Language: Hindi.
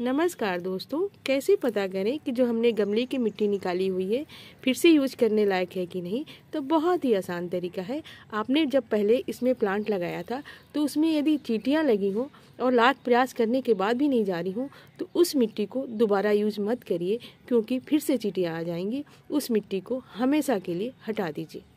नमस्कार दोस्तों कैसे पता करें कि जो हमने गमले की मिट्टी निकाली हुई है फिर से यूज करने लायक है कि नहीं तो बहुत ही आसान तरीका है आपने जब पहले इसमें प्लांट लगाया था तो उसमें यदि चीटियाँ लगी हों और लाख प्रयास करने के बाद भी नहीं जा रही हूँ तो उस मिट्टी को दोबारा यूज मत करिए क्योंकि फिर से चीटियाँ आ जाएंगी उस मिट्टी को हमेशा के लिए हटा दीजिए